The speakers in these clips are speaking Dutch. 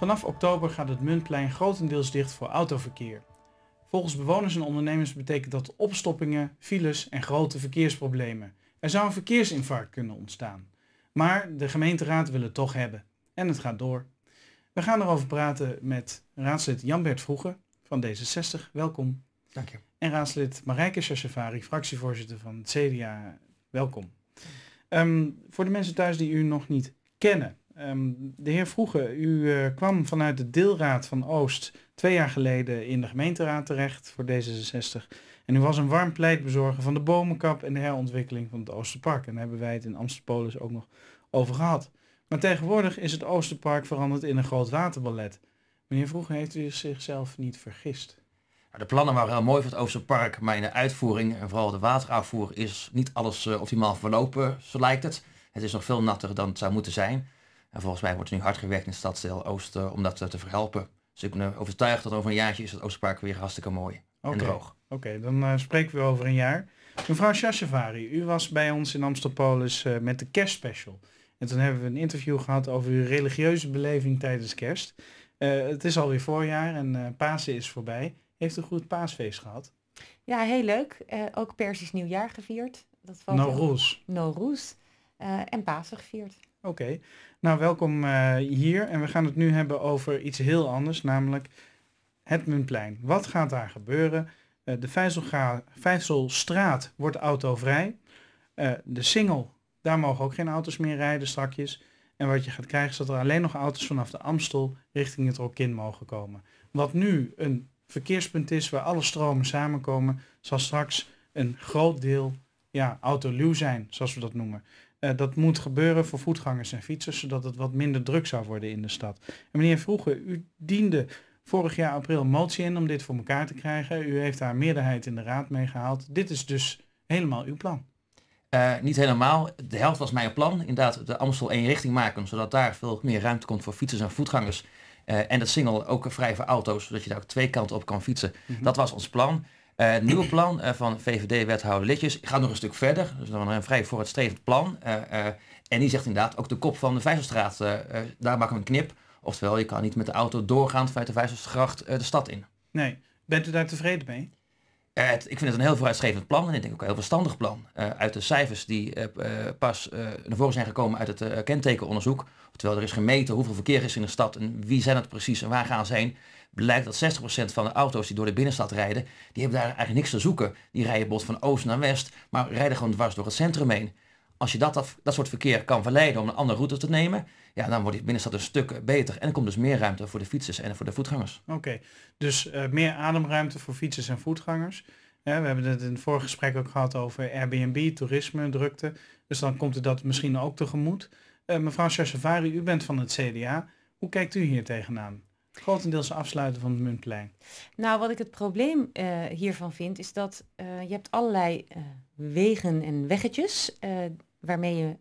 Vanaf oktober gaat het Muntplein grotendeels dicht voor autoverkeer. Volgens bewoners en ondernemers betekent dat opstoppingen, files en grote verkeersproblemen. Er zou een verkeersinfarct kunnen ontstaan. Maar de gemeenteraad wil het toch hebben. En het gaat door. We gaan erover praten met raadslid Jan-Bert Vroeger van D66. Welkom. Dank je. En raadslid Marijke Schervari, fractievoorzitter van het CDA. Welkom. Ehm, voor de mensen thuis die u nog niet kennen, Ehm, de heer Vroege, u eh, kwam vanuit de deelraad van Oost twee jaar geleden in de gemeenteraad terecht voor D66. En u was een warm pleitbezorger van de bomenkap en de herontwikkeling van het Oosterpark. En daar hebben wij het in Amsterpolis ook nog over gehad. Maar tegenwoordig is het Oosterpark veranderd in een groot waterballet. Meneer Vroege, heeft u zichzelf niet vergist? De plannen waren wel mooi voor het Oosterpark, maar in de uitvoering en vooral de waterafvoer is niet alles eh, optimaal verlopen, zo lijkt het. Het is nog veel natter dan het zou moeten zijn. En volgens mij wordt er nu hard gewerkt in stadstel Oosten eh, om dat eh, te verhelpen. Dus ik ben overtuigd dat over een jaartje is het Oosterpark weer hartstikke mooi okay. en droog. Oké, dan eh, spreken we over een jaar. Mevrouw Shashavari, u was bij ons in Amsterpolis uh, met de kerstspecial. En toen hebben we een interview gehad over uw religieuze beleving tijdens kerst. het is alweer voorjaar en Pasen is voorbij. Heeft u een goed paasfeest gehad? Ja, heel leuk. ook Persisch nieuwjaar gevierd. Dat valt no roes. No roes. en Pasen gevierd. Oké, nou welkom eh, hier en we gaan het nu hebben over iets heel anders, namelijk het Muntplein. Wat gaat daar gebeuren? Eh, de Vijzelstraat wordt autovrij. Eh, de Singel, daar mogen ook geen auto's meer rijden strakjes. En wat je gaat krijgen is dat er alleen nog auto's vanaf de Amstel richting het Rokin mogen komen. Wat nu een verkeerspunt is waar alle stromen samenkomen, zal straks een groot deel ja, autoluw zijn, zoals we dat noemen. Eh, dat moet gebeuren voor voetgangers en fietsers, zodat het wat minder druk zou worden in de stad. En meneer Vroeger, u diende vorig jaar april een motie in om dit voor elkaar te krijgen. U heeft daar meerderheid in de raad mee gehaald. Dit is dus helemaal uw plan. Eh, niet helemaal. De helft was mijn plan. Inderdaad, de Amstel één richting maken, zodat daar veel meer ruimte komt voor fietsers en voetgangers. Eh, en dat single ook vrij voor auto's, zodat je daar ook twee kanten op kan fietsen. Mhm. Dat was ons plan het eh, nieuwe plan eh, van VVD-wethouder Litjes gaat nog een stuk verder. Dus dan een vrij vooruitstrevend plan. Eh, en die zegt inderdaad ook de kop van de Vijzelstraat, daar maken we een knip. Oftewel, je kan niet met de auto doorgaan vanuit de Vijzelstraat de stad in. Nee. Bent u daar tevreden mee? ik vind het een heel vooruitstrevend plan en ik denk ook een heel verstandig plan. uit de cijfers die pas uh, naar voren zijn gekomen uit het kentekenonderzoek, terwijl er is gemeten hoeveel verkeer is in de stad en wie zijn het precies en waar gaan ze heen, blijkt dat 60% van de auto's die door de binnenstad rijden, die hebben daar eigenlijk niks te zoeken. Die rijden bot van oost naar west, maar rijden gewoon dwars door het centrum heen. Als je dat, dat soort verkeer kan verleiden om een andere route te nemen, ja, dan wordt die binnenstad een stuk beter. En er komt dus meer ruimte voor de fietsers en voor de voetgangers. Oké, dus eh, meer ademruimte voor fietsers en voetgangers. we hebben het in het vorige gesprek ook gehad over Airbnb, toerisme, drukte. Dus dan komt er dat misschien ook tegemoet. Eh, mevrouw Sjersavari, u bent van het CDA. Hoe kijkt u hier tegenaan? Grotendeels afsluiten van het Muntplein. Nou, wat ik het probleem eh, hiervan vind, is dat eh, je hebt allerlei eh, wegen en weggetjes waarmee je,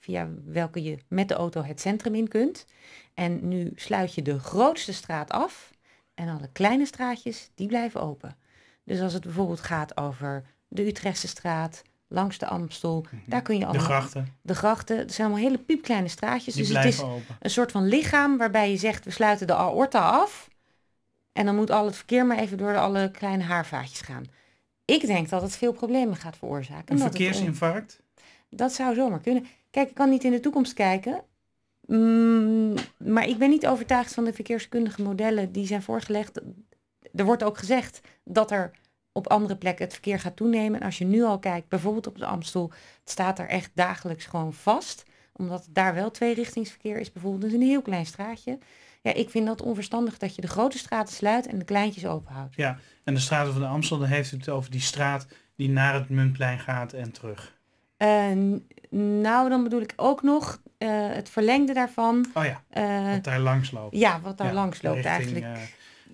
via welke je met de auto het centrum in kunt. En nu sluit je de grootste straat af en alle kleine straatjes, die blijven open. Dus als het bijvoorbeeld gaat over de Utrechtse straat, langs de Amstel. Daar kun je allemaal... De grachten. De grachten. Dat zijn allemaal hele piepkleine straatjes. dus het is een soort van lichaam waarbij je zegt, we sluiten de aorta af. En dan moet al het verkeer maar even door alle kleine haarvaatjes gaan. Ik denk dat het veel problemen gaat veroorzaken. Een verkeersinfarct? Dat zou zomaar kunnen. Kijk, ik kan niet in de toekomst kijken. Mm, maar ik ben niet overtuigd van de verkeerskundige modellen die zijn voorgelegd. Er wordt ook gezegd dat er op andere plekken het verkeer gaat toenemen. En als je nu al kijkt, bijvoorbeeld op de Amstel, het staat er echt dagelijks gewoon vast. Omdat daar wel tweerichtingsverkeer is bijvoorbeeld. Dus een heel klein straatje. Ja, ik vind dat onverstandig dat je de grote straten sluit en de kleintjes openhoudt. Ja, en de straten van de Amstel, dan heeft het over die straat die naar het Muntplein gaat en terug. Eh, nou, dan bedoel ik ook nog eh, het verlengde daarvan. Oh ja, eh, wat daar langs loopt. Ja, wat daar langs loopt eigenlijk.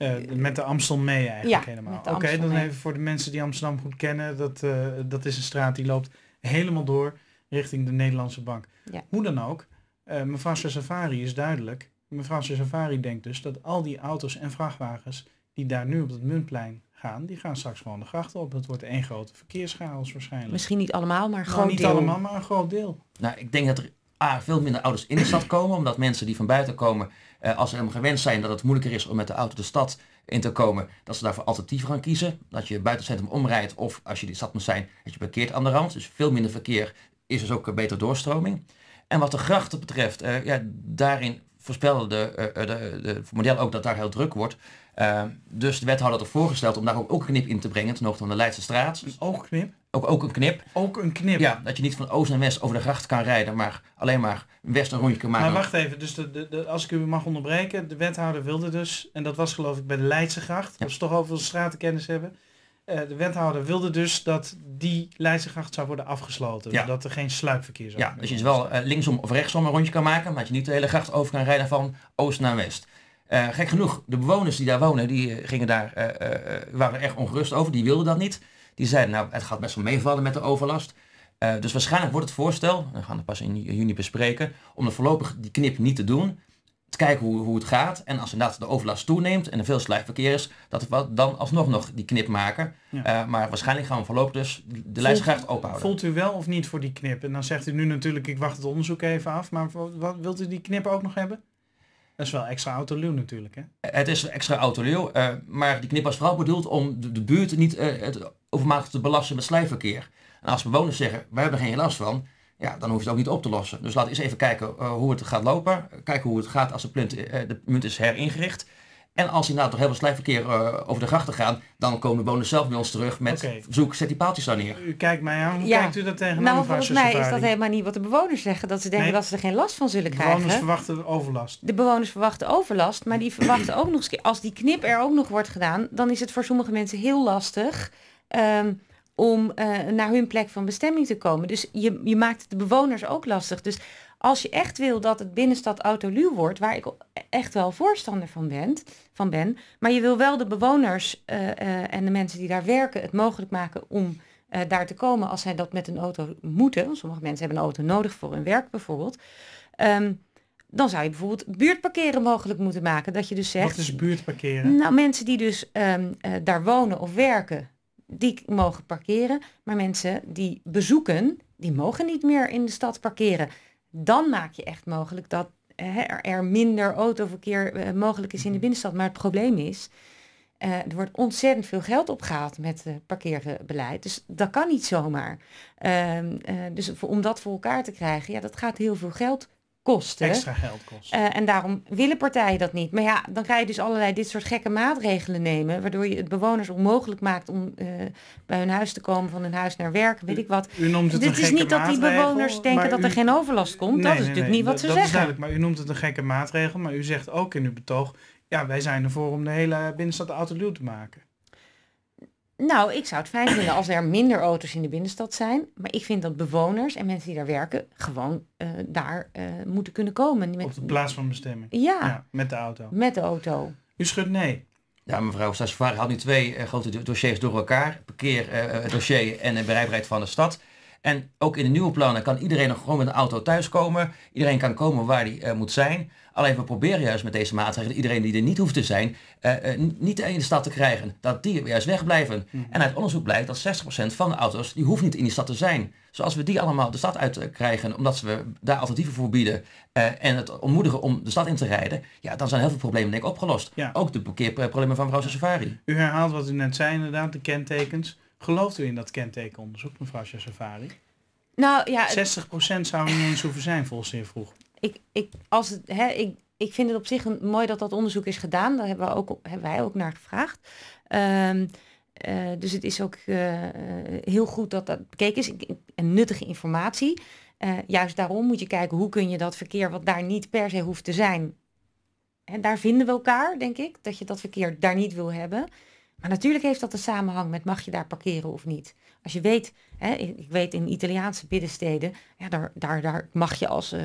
Eh, met de Amstel mee eigenlijk helemaal. Oké, dan even voor de mensen die Amsterdam goed kennen. Dat, eh, dat is een straat die loopt helemaal door richting de Nederlandse bank. Hoe dan ook, uh, mevrouw Safari is duidelijk. Mevrouw Safari denkt dus dat al die auto's en vrachtwagens die daar nu op het Muntplein gaan, die gaan straks gewoon de grachten op. Dat wordt één grote verkeerschaos waarschijnlijk. Misschien niet allemaal, maar een nou, groot niet deel. allemaal, maar een groot deel. Nou, ik denk dat er A, veel minder ouders in de stad komen, omdat mensen die van buiten komen, eh, als ze hem gewend zijn dat het moeilijker is om met de auto de stad in te komen, dat ze daarvoor alternatief gaan kiezen. Dat je buiten het centrum omrijdt of als je die stad moet zijn, dat je parkeert aan de rand. Dus veel minder verkeer is dus ook een betere doorstroming. En wat de grachten betreft, eh, ja, daarin voorspelde de, eh, de, de model ook dat daar heel druk wordt. Ehm, dus de wethouder had ervoor gesteld om daar ook, ook een knip in te brengen ten hoogte van de Leidse straat. Een oogknip? Ook, ook een knip. Ook een knip. Ja, dat je niet van oost naar west over de gracht kan rijden, maar alleen maar west een rondje kan maken. Maar wacht even, dus de, de, als ik u mag onderbreken, de wethouder wilde dus, en dat was geloof ik bij de Leidse gracht, ja. ze toch over de stratenkennis hebben, eh, de wethouder wilde dus dat die Leidsegracht zou worden afgesloten. Dat er geen sluipverkeer zou Ja, dus je dus wel eh, linksom of rechtsom een rondje kan maken, maar dat je niet de hele gracht over kan rijden van oost naar west. Uh, gek genoeg, de bewoners die daar wonen, die eh, gingen daar, eh, waren erg ongerust over. Die wilden dat niet. Die zeiden, nou, het gaat best wel meevallen met de overlast. dus waarschijnlijk wordt het voorstel, we gaan het pas in juni bespreken, om er voorlopig die knip niet te doen te kijken hoe, hoe het gaat. En als inderdaad de overlast toeneemt en er veel slijtverkeer is, dat we dan alsnog nog die knip maken. maar waarschijnlijk gaan we voorlopig dus de lijst graag openhouden. Voelt u wel of niet voor die knip? En dan zegt u nu natuurlijk, ik wacht het onderzoek even af. Maar wat, wilt u die knip ook nog hebben? Dat is wel extra autoluw natuurlijk, hè? Het is extra autoluw, eh, maar die knip was vooral bedoeld om de, buurt niet eh, het overmatig te belasten met slijverkeer. En als bewoners zeggen, wij hebben geen last van, ja, dan hoef je het ook niet op te lossen. Dus laten we eens even kijken eh, hoe het gaat lopen. Kijken hoe het gaat als de, plint, de munt is heringericht. En als inderdaad nou toch heel veel slijpverkeer eh, over de grachten gaan, dan komen de bewoners zelf bij ons terug met zoek, zet die paaltjes daar neer. U kijkt mij aan, hoe ja. kijkt u dat tegenaan? Nou, volgens mij is dat helemaal niet wat de bewoners zeggen, dat ze denken dat ze er geen last van zullen krijgen. De bewoners verwachten overlast. De bewoners verwachten overlast, maar die verwachten ook nog eens, als die knip er ook nog wordt gedaan, dan is het voor sommige mensen heel lastig. Ehm, om eh, naar hun plek van bestemming te komen. Dus je, je maakt de bewoners ook lastig. Dus als je echt wil dat het binnenstad autoluw wordt, waar ik echt wel voorstander van ben, van ben maar je wil wel de bewoners eh, eh, en de mensen die daar werken het mogelijk maken om eh, daar te komen als zij dat met een auto moeten. Sommige mensen hebben een auto nodig voor hun werk bijvoorbeeld. Ehm, dan zou je bijvoorbeeld buurtparkeren mogelijk moeten maken. Dat je dus zegt. Wat is buurtparkeren? Nou, mensen die dus ehm, daar wonen of werken, die mogen parkeren. Maar mensen die bezoeken, die mogen niet meer in de stad parkeren dan maak je echt mogelijk dat eh, hè, er minder autoverkeer eh, mogelijk is in de mhm. binnenstad. Maar het probleem is, eh, er wordt ontzettend veel geld opgehaald met uh, parkeerbeleid. Dus dat kan niet zomaar. Ehm, dus om dat voor elkaar te krijgen, ja, dat gaat heel veel geld kosten. Extra geld kost. Eh, en daarom willen partijen dat niet. Maar ja, dan ga je dus allerlei dit soort gekke maatregelen nemen, waardoor je het bewoners onmogelijk maakt om eh, bij hun huis te komen, van hun huis naar werk, weet ik wat. U noemt het dit is niet dat die bewoners denken dat er geen overlast komt. dat is natuurlijk niet wat ze dat zeggen. Is duidelijk, maar u noemt het een gekke maatregel, maar u zegt ook in uw betoog, ja, wij zijn ervoor om de hele binnenstad autoluw te maken. Nou, ik zou het fijn vinden als er minder auto's in de binnenstad zijn. Maar ik vind dat bewoners en mensen die daar werken gewoon eh, daar eh, moeten kunnen komen. Met... Op de plaats van bestemming. Ja. Met de auto. Met de auto. U schudt nee. Ja, mevrouw Stassevaren had nu twee eh, grote dossiers door elkaar. dossier en de bereikbaarheid van de stad. En ook in de nieuwe plannen kan iedereen nog gewoon met een auto thuiskomen. Iedereen kan komen waar hij eh, moet zijn. Alleen we proberen juist met deze maatregelen iedereen die er niet hoeft te zijn, eh, eh, niet in de stad te krijgen. Dat die juist wegblijven. Mhm. En uit onderzoek blijkt dat 60% van de auto's, die hoeft niet in die stad te zijn. Zoals dus we die allemaal de stad uit krijgen, omdat we daar alternatieven voor bieden en het ontmoedigen om de stad in te rijden, ja, dan zijn heel veel problemen denk ik opgelost. Ja. Ook de parkeerproblemen van mevrouw Safari. U herhaalt wat u net zei inderdaad, de kentekens. Gelooft u in dat kentekenonderzoek, mevrouw Safari? Nou ja. 60% zou er niet eens hoeven zijn volgens zeer vroeg. Ik, ik, als het, hè, ik, ik vind het op zich mooi dat dat onderzoek is gedaan. Daar hebben, we ook, hebben wij ook naar gevraagd. Ehm, eh, dus het is ook eh, heel goed dat dat bekeken is. En nuttige informatie. Eh, juist daarom moet je kijken hoe kun je dat verkeer wat daar niet per se hoeft te zijn. En daar vinden we elkaar, denk ik, dat je dat verkeer daar niet wil hebben. Maar natuurlijk heeft dat een samenhang met mag je daar parkeren of niet. Als je weet, hè, ik weet in Italiaanse binnensteden, ja, daar, daar, daar mag je als uh,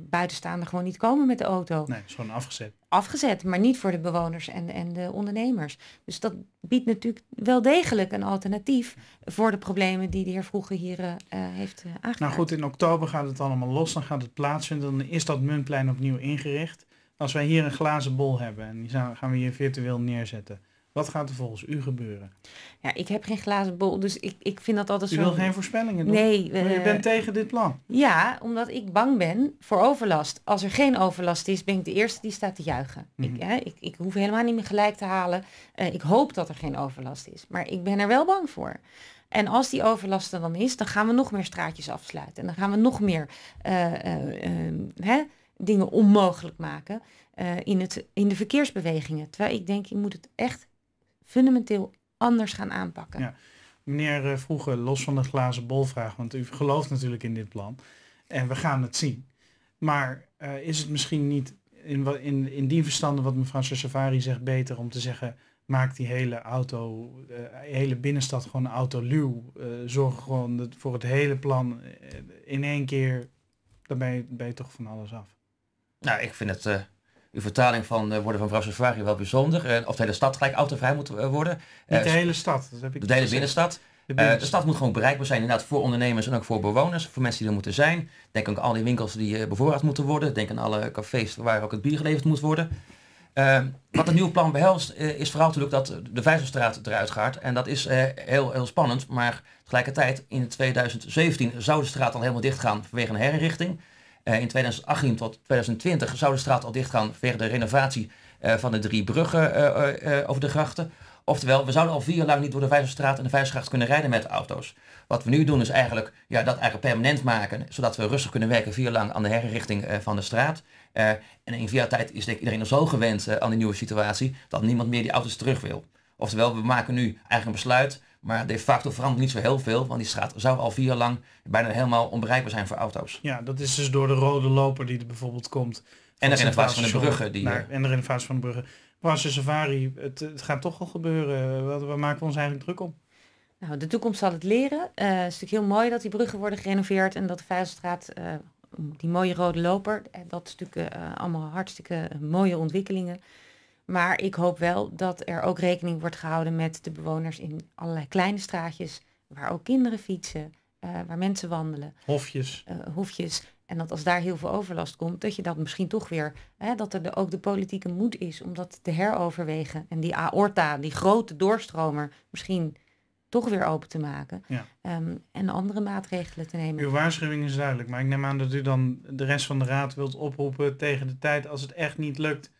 buitenstaander gewoon niet komen met de auto. Nee, het is gewoon afgezet. Afgezet, maar niet voor de bewoners en, en de ondernemers. Dus dat biedt natuurlijk wel degelijk een alternatief voor de problemen die de heer Vroeger hier heeft aangekomen. Nou goed, in oktober gaat het allemaal los, dan gaat het plaatsvinden, dan is dat Muntplein opnieuw ingericht. Als wij hier een glazen bol hebben en die gaan we hier virtueel neerzetten wat gaat er volgens u gebeuren? Ja, ik heb geen glazen bol, dus ik, ik vind dat altijd zo... U wil geen voorspellingen doen? Nee. Uh, maar je eh, bent tegen dit plan? Ja, omdat ik bang ben voor overlast. Als er geen overlast is, ben ik de eerste die staat te juichen. ik, mhm. hè, ik, ik, hoef helemaal niet meer gelijk te halen. Eh, ik hoop dat er geen overlast is, maar ik ben er wel bang voor. En als die overlast er dan is, dan gaan we nog meer straatjes afsluiten. En dan gaan we nog meer eh, ehm, hè, dingen onmogelijk maken in, het, in de verkeersbewegingen. Terwijl ik denk, je moet het echt fundamenteel anders gaan aanpakken. Ja. Meneer eh, Vroeger, los van de glazen bolvraag, want u gelooft natuurlijk in dit plan en we gaan het zien. Maar eh, is het misschien niet in, in, in die verstanden wat mevrouw Savari zegt beter om te zeggen, maak die hele auto, uh, hele binnenstad gewoon autoluw. Uh, zorg gewoon voor het hele plan in één keer, dan ben je toch van alles af. Nou, ik vind het uw vertaling van de eh, woorden van Safari wel bijzonder. Eh, of de hele stad gelijk autovrij moet eh, worden. Niet de hele stad. heb ik de hele binnenstad. De, de, stad moet gewoon bereikbaar zijn inderdaad voor ondernemers en ook voor bewoners, voor mensen die er moeten zijn. Denk aan al die winkels die bevoorraad moeten worden. Denk aan alle cafés waar ook het bier geleverd moet worden. Ehm, wat het nieuwe plan behelst is vooral natuurlijk dat de Vijzelstraat eruit gaat. En dat is heel, heel spannend. Maar tegelijkertijd in 2017 zou de straat al helemaal dicht gaan vanwege een herinrichting. Eh, in 2018 tot 2020 zou de straat al dicht gaan vanwege de renovatie eh, van de drie bruggen eh, over de grachten. Oftewel, we zouden al vier jaar lang niet door de Vijzelstraat en de Vijzelgracht kunnen rijden met auto's. Wat we nu doen is eigenlijk ja, dat eigenlijk permanent maken, zodat we rustig kunnen werken vier jaar lang aan de herinrichting van de straat. en in via tijd is denk iedereen al zo gewend aan die nieuwe situatie dat niemand meer die auto's terug wil. Oftewel, we maken nu eigenlijk een besluit maar de facto verandert niet zo heel veel, want die straat zou al vier jaar lang bijna helemaal onbereikbaar zijn voor auto's. Ja, dat is dus door de rode loper die er bijvoorbeeld komt. En de renovatie eh, van de bruggen. Die, en de renovatie van de bruggen. Brasse Safari, het, gaat toch al gebeuren. Waar, maken we ons eigenlijk druk om? Nou, de toekomst zal het leren. Uh, het is natuurlijk heel mooi dat die bruggen worden gerenoveerd en dat de Vijzelstraat, eh, die mooie rode loper, dat is natuurlijk allemaal hartstikke mooie ontwikkelingen. Maar ik hoop wel dat er ook rekening wordt gehouden met de bewoners in allerlei kleine straatjes, waar ook kinderen fietsen, eh, waar mensen wandelen. Hofjes. Uh, eh, hofjes. En dat als daar heel veel overlast komt, dat je dat misschien toch weer, hè, dat er ook de politieke moed is om dat te heroverwegen. En die aorta, die grote doorstromer, misschien toch weer open te maken. Ja. Ehm, en andere maatregelen te nemen. Uw waarschuwing is duidelijk, maar ik neem aan dat u dan de rest van de raad wilt oproepen tegen de tijd als het echt niet lukt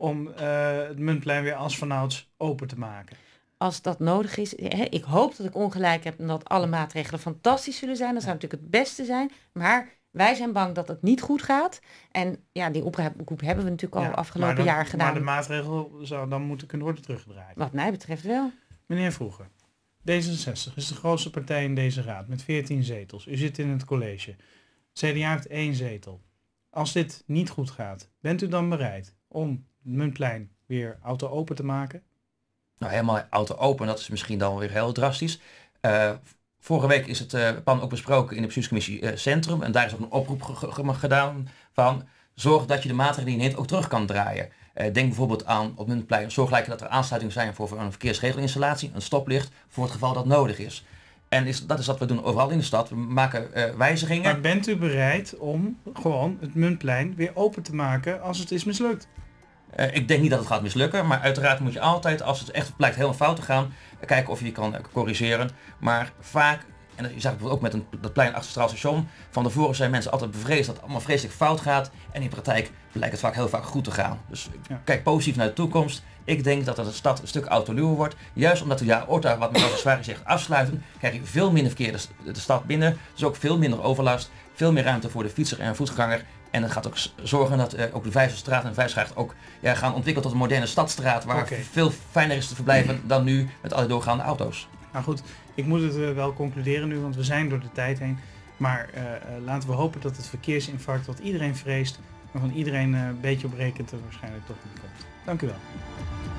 om eh, het muntplein weer als vanouds open te maken. Als dat nodig is. Hè, ik hoop dat ik ongelijk heb en dat alle maatregelen fantastisch zullen zijn. Dat zou natuurlijk het beste zijn. Maar wij zijn bang dat het niet goed gaat. En ja, die oproep hebben we natuurlijk al afgelopen jaar gedaan. Maar de maatregel zou dan moeten kunnen worden teruggedraaid. Wat mij betreft wel. Meneer Vroeger, D66 is de grootste partij in deze raad met 14 zetels. U zit in het college. CDA heeft één zetel. Als dit niet goed gaat, bent u dan bereid om Muntplein weer auto open te maken? Nou, helemaal auto open, dat is misschien dan weer heel drastisch. Eh, vorige week is het uh, eh, plan ook besproken in de bestuurscommissie eh, Centrum. En daar is ook een oproep gedaan van zorg dat je de maatregelen die je neemt ook terug kan draaien. denk bijvoorbeeld aan op Muntplein, zorg lijken dat er aansluitingen zijn voor een verkeersregelinstallatie, een stoplicht, voor het geval dat nodig is. En is, dat is wat we doen overal in de stad. We maken wijzigingen. Maar bent u bereid om gewoon het muntplein weer open te maken als het is mislukt? Eh, ik denk niet dat het gaat mislukken, maar uiteraard moet je altijd, als het echt blijkt helemaal fout te gaan, kijken of je je kan eh, corrigeren. Maar vaak, en je zag bijvoorbeeld ook met een, dat plein achter het Station, van tevoren zijn mensen altijd bevreesd dat het allemaal vreselijk fout gaat. En in praktijk blijkt het vaak heel vaak goed te gaan. Dus kijk positief naar de toekomst. Ik denk dat, dat de stad een stuk autoluwer wordt. Juist omdat de Orta wat mevrouw Zwaar zegt, afsluiten, krijg je veel minder verkeer de, de stad binnen. Dus ook veel minder overlast, veel meer ruimte voor de fietser en voetganger. En het gaat ook zorgen dat eh, ook de Vijzelstraat en de Vijfstraat ook ja, gaan ontwikkelen tot een moderne stadstraat waar veel fijner is te verblijven dan nu met alle doorgaande auto's. Nou goed, ik moet het eh, wel concluderen nu, want we zijn door de tijd heen. Maar eh, laten we hopen dat het verkeersinfarct wat iedereen vreest, maar van iedereen een beetje op rekent, er waarschijnlijk toch niet komt. Dank u wel.